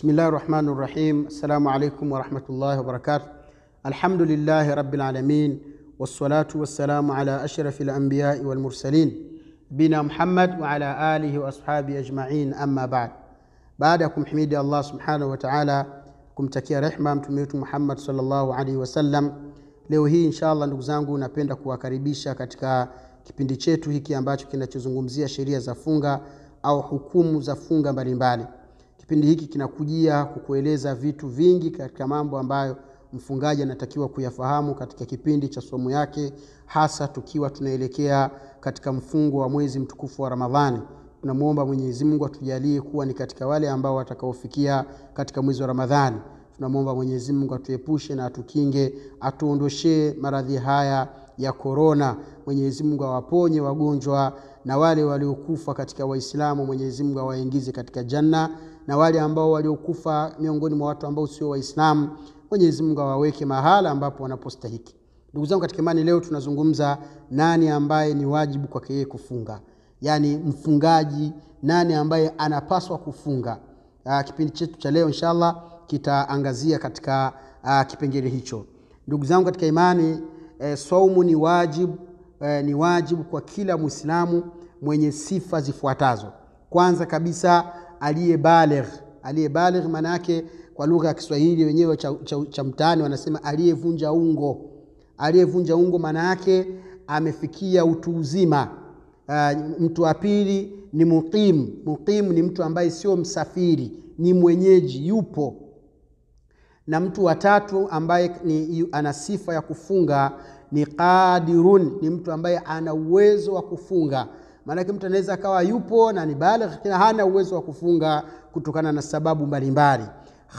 بسم rahmani rahim. الرحيم السلام warahmatullahi ورحمة الله وبركاته الحمد لله رب العالمين والصلاة والسلام walmursalin أشرف الأنبياء والمرسلين بنا محمد وعلى آله ajmain, أجمعين أما Baada ya kumhimidi Allah subhanahu وتعالى كم kumtakia rehma تميت wetu صلى الله عليه وسلم leo hii insha allah, ndugu zangu, napenda kuwakaribisha katika kipindi chetu hiki ambacho kinachozungumzia sheria za funga au hukumu za funga mbalimbali mbali. Kipindi hiki kinakujia kukueleza vitu vingi katika mambo ambayo mfungaji anatakiwa kuyafahamu katika kipindi cha somo yake, hasa tukiwa tunaelekea katika mfungo wa mwezi mtukufu wa Ramadhani. Tunamwomba Mwenyezi atujalie kuwa ni katika wale ambao watakaofikia katika mwezi wa Ramadhani. Tunamwomba Mwenyezi atuepushe na atukinge, atuondoshee maradhi haya ya korona. mwenyezimngu awaponye wagonjwa na wale waliokufa katika Waislamu. Mwenyezi awaingize katika janna na wale ambao waliokufa miongoni mwa watu ambao sio Waislamu. Mwenyezi Mungu awaweke mahala ambapo wanapostahiki. Ndugu zangu katika imani, leo tunazungumza nani ambaye ni wajibu kwake yeye kufunga, yaani mfungaji, nani ambaye anapaswa kufunga. Aa, ah, kipindi chetu cha leo inshallah kitaangazia katika aa, ah, kipengele hicho. Ndugu zangu katika imani, e, eh, saumu ni wajibu e, eh, ni wajibu kwa kila Mwislamu mwenye sifa zifuatazo. Kwanza kabisa aliyebaligh. Aliyebaligh maana yake kwa lugha ya Kiswahili wenyewe cha, cha, cha mtaani wanasema aliyevunja ungo. Aliyevunja ungo maana yake amefikia utu uzima. Uh, mtu wa pili ni muqim. Muqim ni mtu ambaye sio msafiri, ni mwenyeji, yupo. Na mtu wa tatu ambaye ni, ana sifa ya kufunga ni qadirun, ni mtu ambaye ana uwezo wa kufunga maanake mtu anaweza akawa yupo na ni baligh lakini hana uwezo wa kufunga kutokana na sababu mbalimbali.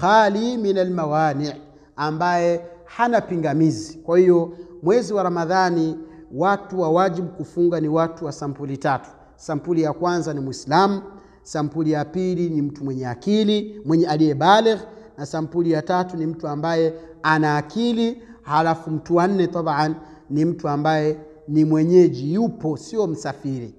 Khali min almawani, ambaye hana pingamizi. Kwa hiyo mwezi wa Ramadhani watu wa wajibu kufunga ni watu wa sampuli tatu. Sampuli ya kwanza ni Mwislamu, sampuli ya pili ni mtu mwenye akili, mwenye aliye baligh, na sampuli ya tatu ni mtu ambaye ana akili. Halafu mtu wa nne ni mtu ambaye ni mwenyeji, yupo, sio msafiri.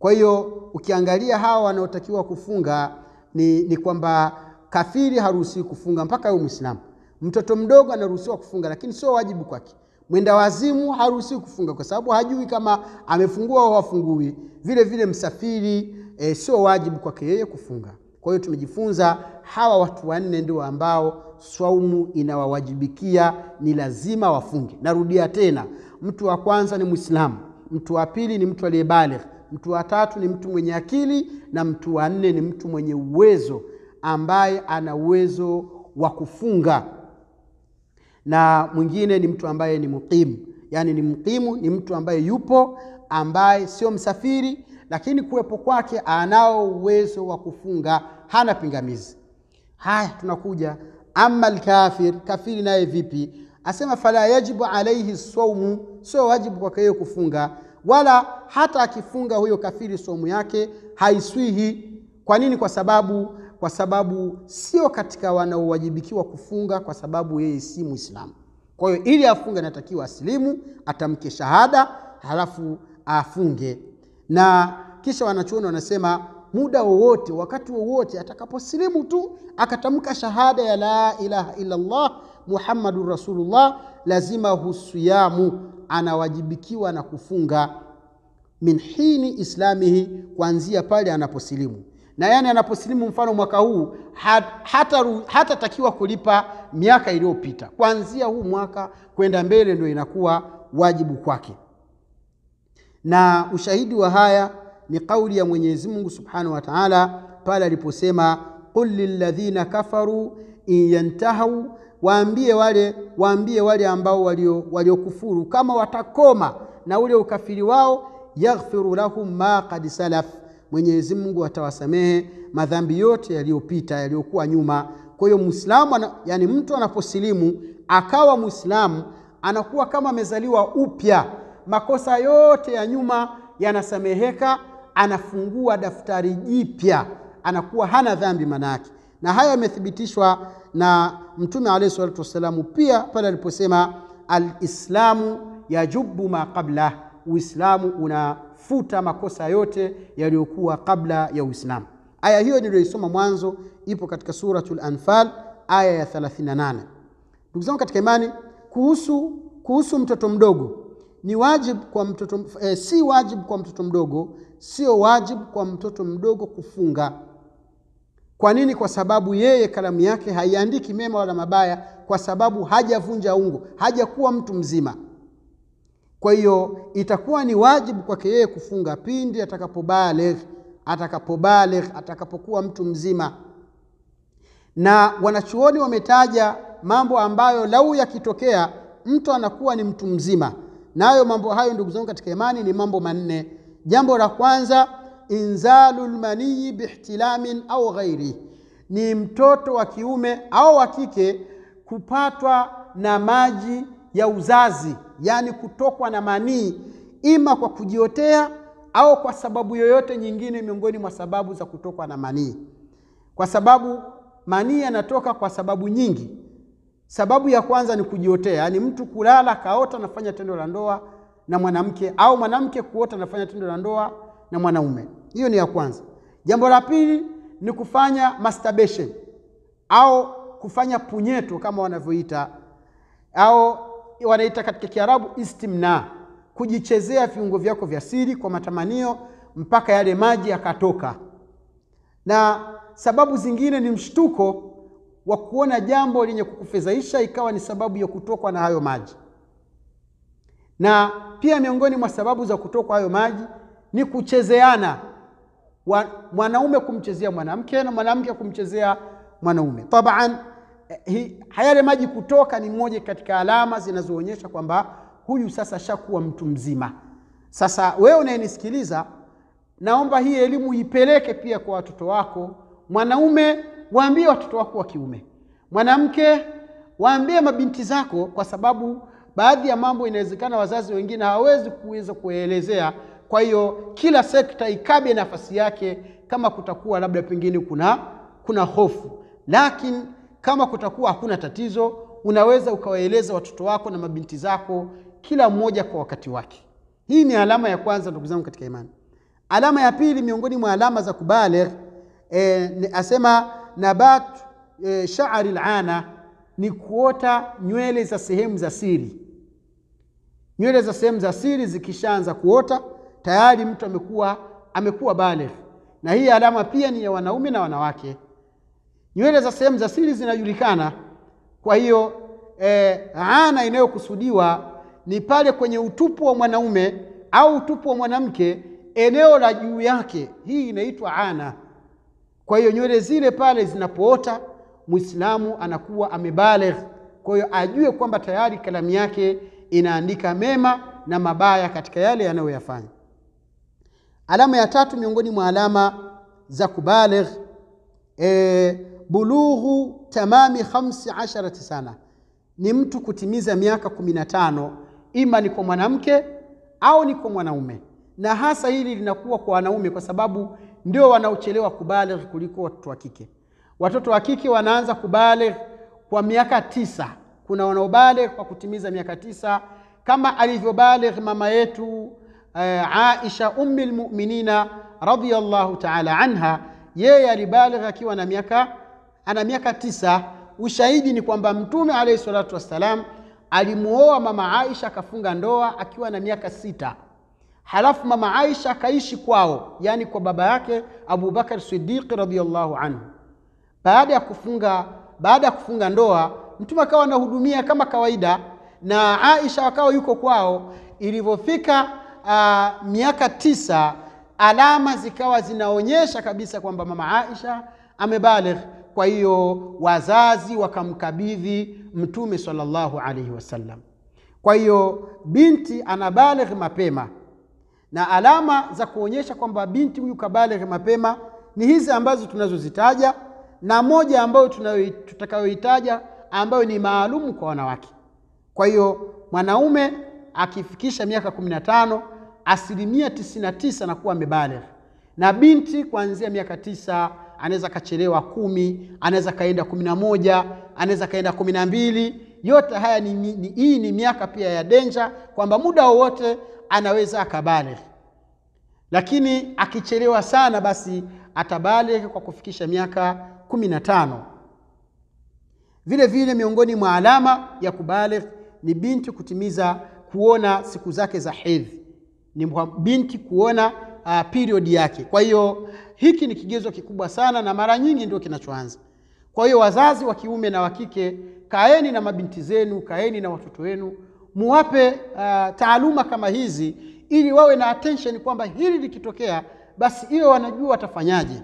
Kwa hiyo ukiangalia hawa wanaotakiwa kufunga ni, ni kwamba kafiri haruhusiwi kufunga mpaka awe Muislamu. Mtoto mdogo anaruhusiwa kufunga, lakini sio wajibu kwake. Mwenda wazimu haruhusiwi kufunga kwa sababu hajui kama amefungua au hafungui. Vile vile msafiri e, sio wajibu kwake yeye kufunga. Kwa hiyo tumejifunza hawa watu wanne ndio ambao swaumu inawawajibikia, ni lazima wafunge. Narudia tena, mtu wa kwanza ni Mwislamu, mtu wa pili ni mtu aliyebaligh, mtu wa tatu ni mtu mwenye akili, na mtu wa nne ni mtu mwenye uwezo ambaye ana uwezo wa kufunga, na mwingine ni mtu ambaye ni muqimu. Yaani ni muqimu, ni mtu ambaye yupo, ambaye sio msafiri, lakini kuwepo kwake anao uwezo wa kufunga, hana pingamizi. Haya, tunakuja ama alkafir, kafiri naye vipi? Asema fala yajibu alaihi saumu, sio wajibu kwake yeye kufunga wala hata akifunga huyo kafiri somu yake haiswihi. Kwa nini? Kwa sababu kwa sababu sio katika wanaowajibikiwa kufunga, kwa sababu yeye si Muislamu. Kwa hiyo ili afunge anatakiwa asilimu, atamke shahada, halafu afunge. Na kisha wanachuoni wanasema muda wowote, wakati wowote atakaposilimu tu akatamka shahada ya la ilaha illallah Muhammadun Rasulullah, lazima husiyamu anawajibikiwa na kufunga min hini islamihi, kuanzia pale anaposilimu na yani anaposilimu, mfano mwaka huu hatatakiwa hata, takiwa kulipa miaka iliyopita. Kuanzia huu mwaka kwenda mbele ndio inakuwa wajibu kwake, na ushahidi wa haya ni kauli ya Mwenyezi Mungu Subhanahu wa Ta'ala pale aliposema, qul lilladhina kafaru in yantahu waambie wale, waambie wale ambao waliokufuru walio kama watakoma na ule ukafiri wao, yaghfiru lahum ma qad salaf, Mwenyezi Mungu atawasamehe madhambi yote yaliyopita yaliyokuwa nyuma. Kwa hiyo Muislamu, yani mtu anaposilimu akawa Muislamu anakuwa kama amezaliwa upya, makosa yote ya nyuma yanasameheka, anafungua daftari jipya, anakuwa hana dhambi manake na haya yamethibitishwa na mtume alayhi salatu wassalamu pia pale aliposema alislamu yajubu ma qabla uislamu unafuta makosa yote yaliyokuwa kabla ya uislamu aya hiyo niliyoisoma mwanzo ipo katika suratul anfal aya ya 38 ndugu zangu katika imani kuhusu, kuhusu mtoto mdogo ni wajibu kwa mtoto eh, si wajibu kwa mtoto mdogo sio wajibu kwa mtoto mdogo kufunga kwa nini? Kwa sababu yeye kalamu yake haiandiki mema wala mabaya, kwa sababu hajavunja ungo, hajakuwa mtu mzima. Kwa hiyo itakuwa ni wajibu kwake yeye kufunga pindi atakapobaligh, atakapobaligh, atakapokuwa mtu mzima. Na wanachuoni wametaja mambo ambayo lau yakitokea mtu anakuwa ni mtu mzima, nayo mambo hayo, ndugu zangu katika imani, ni mambo manne. Jambo la kwanza inzalu lmanii bihtilamin au ghairi, ni mtoto wa kiume au wa kike kupatwa na maji ya uzazi, yaani kutokwa na manii, ima kwa kujiotea au kwa sababu yoyote nyingine miongoni mwa sababu za kutokwa na manii, kwa sababu manii yanatoka kwa sababu nyingi. Sababu ya kwanza ni kujiotea, yaani mtu kulala kaota anafanya tendo la ndoa na mwanamke, au mwanamke kuota anafanya tendo la ndoa na mwanaume. Hiyo ni ya kwanza. Jambo la pili ni kufanya masturbation au kufanya punyeto kama wanavyoita au wanaita katika Kiarabu istimna, kujichezea viungo vyako vya siri kwa matamanio mpaka yale maji yakatoka. Na sababu zingine ni mshtuko wa kuona jambo lenye kukufedhaisha ikawa ni sababu ya kutokwa na hayo maji. Na pia miongoni mwa sababu za kutokwa hayo maji ni kuchezeana mwanaume kumchezea mwanamke na mwanamke kumchezea mwanaume. Taban, eh, hayale maji kutoka ni moja katika alama zinazoonyesha kwamba huyu sasa shakuwa mtu mzima. Sasa wewe unayenisikiliza, naomba hii elimu ipeleke pia kwa watoto wako. Mwanaume, waambie watoto wako wa kiume. Mwanamke, waambie mabinti zako, kwa sababu baadhi ya mambo inawezekana wazazi wengine hawawezi kuweza kuelezea kwa hiyo kila sekta ikabe nafasi yake, kama kutakuwa labda pengine kuna kuna hofu, lakini kama kutakuwa hakuna tatizo, unaweza ukawaeleza watoto wako na mabinti zako kila mmoja kwa wakati wake. Hii ni alama ya kwanza, ndugu zangu katika imani. Alama ya pili miongoni mwa alama za kubaler e, eh, asema nabat e, eh, shaari lana ni kuota nywele za sehemu za siri. Nywele za sehemu za siri zikishaanza kuota tayari mtu amekuwa amekuwa baligh, na hii alama pia ni ya wanaume na wanawake. Nywele za sehemu za siri zinajulikana. Kwa hiyo eh, ana inayokusudiwa ni pale kwenye utupu wa mwanaume au utupu wa mwanamke, eneo la juu yake, hii inaitwa ana. Kwa hiyo nywele zile pale zinapoota, Muislamu anakuwa amebaligh. Kwa hiyo ajue kwamba tayari kalamu yake inaandika mema na mabaya katika yale yanayoyafanya Alama ya tatu miongoni mwa alama za kubaligh e, bulughu tamami 15 sana, ni mtu kutimiza miaka 15, tano, ima ni kwa mwanamke au ni kwa mwanaume, na hasa hili linakuwa kwa wanaume kwa sababu ndio wanaochelewa kubaligh kuliko watoto wa kike. Watoto wa kike wanaanza kubaligh kwa miaka tisa. Kuna wanaobaligh kwa kutimiza miaka tisa, kama alivyobaligh mama yetu Eh, Aisha ummi lmuminina radiallahu taala anha, yeye alibaligha akiwa na miaka ana miaka tisa. Ushahidi ni kwamba Mtume alayhi salatu wassalam alimuoa mama Aisha akafunga ndoa akiwa na miaka sita, halafu mama Aisha akaishi kwao, yani kwa baba yake Abubakar Siddiqi radhiyallahu anhu. Baada ya kufunga baada ya kufunga ndoa Mtume akawa anahudumia kama kawaida na Aisha wakawa yuko kwao. Ilivyofika uh, miaka tisa alama zikawa zinaonyesha kabisa kwamba mama Aisha amebaligh. Kwa hiyo wazazi wakamkabidhi Mtume sallallahu alaihi wasallam. Kwa hiyo binti anabaligh mapema, na alama za kuonyesha kwamba binti huyu kabaligh mapema ni hizi ambazo tunazozitaja, na moja ambayo tutakayoitaja ambayo ni maalumu kwa wanawake. Kwa hiyo mwanaume akifikisha miaka 15 asilimia tisa anakuwa amebaligh, na binti kuanzia miaka tisa anaweza kachelewa kumi, anaweza kaenda kumi na moja, anaweza kaenda kumi na mbili. Yote haya hii ni, ni, ni miaka pia ya denja kwamba muda wowote anaweza akabaligh, lakini akichelewa sana basi atabaligh kwa kufikisha miaka kumi na tano. Vile vile miongoni mwa alama ya kubaligh ni binti kutimiza kuona siku zake za hedhi, ni binti kuona uh, period yake. Kwa hiyo hiki ni kigezo kikubwa sana, na mara nyingi ndio kinachoanza. Kwa hiyo wazazi wa kiume na wa kike, kaeni na mabinti zenu, kaeni na watoto wenu, muwape uh, taaluma kama hizi, ili wawe na attention kwamba hili likitokea, basi iwe wanajua watafanyaje.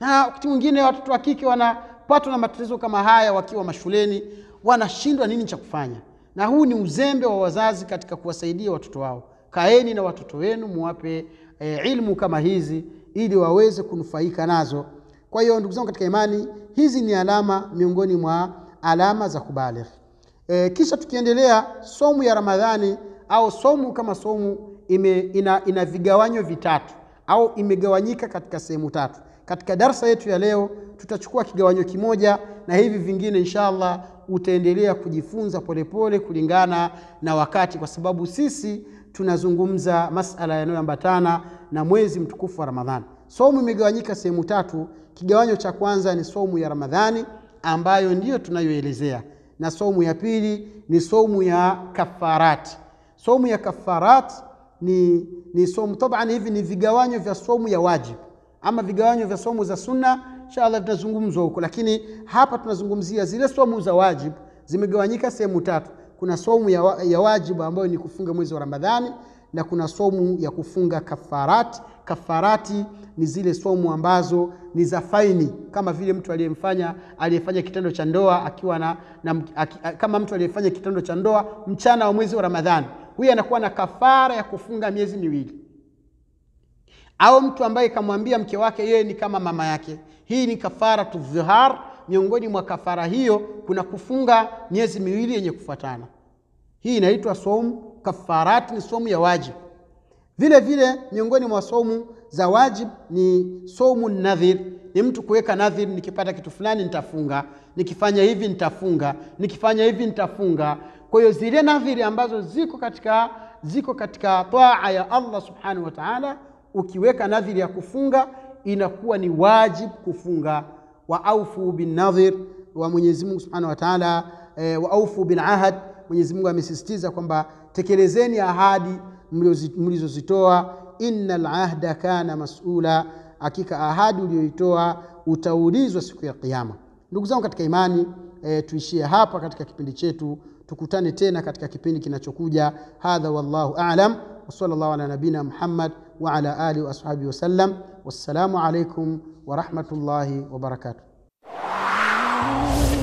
Na wakati mwingine watoto wa kike wanapatwa na matatizo kama haya wakiwa mashuleni, wanashindwa nini cha kufanya na huu ni uzembe wa wazazi katika kuwasaidia watoto wao. Kaeni na watoto wenu muwape e, ilmu kama hizi ili waweze kunufaika nazo. Kwa hiyo ndugu zangu katika imani, hizi ni alama miongoni mwa alama za kubaligh. E, eh, kisha tukiendelea, somu ya Ramadhani au somu kama somu ime, ina, ina vigawanyo vitatu au imegawanyika katika sehemu tatu. Katika darsa yetu ya leo tutachukua kigawanyo kimoja na hivi vingine inshallah utaendelea kujifunza polepole pole kulingana na wakati, kwa sababu sisi tunazungumza masala yanayoambatana na mwezi mtukufu wa Ramadhani. Somu imegawanyika sehemu tatu. Kigawanyo cha kwanza ni somu ya Ramadhani ambayo ndiyo tunayoelezea, na somu ya pili ni somu ya kafarati. Somu ya kafarati ni, ni somo tabani, hivi ni vigawanyo vya somu ya wajibu ama vigawanyo vya somu za sunna inshallah litazungumzwa huko, lakini hapa tunazungumzia zile somu za wajibu zimegawanyika sehemu tatu. Kuna somu ya, wa, ya wajibu ambayo ni kufunga mwezi wa Ramadhani na kuna somu ya kufunga kafarati. Kafarati ni zile somu ambazo ni za faini, kama vile mtu aliyemfanya aliyefanya kitendo cha ndoa akiwa na, na aki, kama mtu aliyefanya kitendo cha ndoa mchana wa mwezi wa Ramadhani, huyu anakuwa na kafara ya kufunga miezi miwili au mtu ambaye kamwambia mke wake yeye ni kama mama yake. Hii ni kafara tudhihar. Miongoni mwa kafara hiyo kuna kufunga miezi miwili yenye kufuatana. Hii inaitwa somu kafarati, ni somu ya wajib. Vile vile miongoni mwa somu za wajib ni somu nadhir, ni mtu kuweka nadhir, nikipata kitu fulani nitafunga, nikifanya hivi nitafunga, nikifanya hivi nitafunga. Kwa hiyo zile nadhiri ambazo ziko katika ziko katika taa ya Allah subhanahu wa ta'ala ukiweka nadhiri ya kufunga inakuwa ni wajibu kufunga wa aufu bin nadhir wa Mwenyezi Mungu Subhanahu wa Ta'ala e, wa aufu bil ahad Mwenyezi Mungu amesisitiza kwamba tekelezeni ahadi mlizozitoa innal ahda kana mas'ula hakika ahadi uliyoitoa utaulizwa siku ya kiyama ndugu zangu katika imani e, tuishie hapa katika kipindi chetu tukutane tena katika kipindi kinachokuja hadha wallahu a'lam wa sallallahu ala nabina muhammad وعلى آله وأصحابه وسلم والسلام عليكم ورحمة الله وبركاته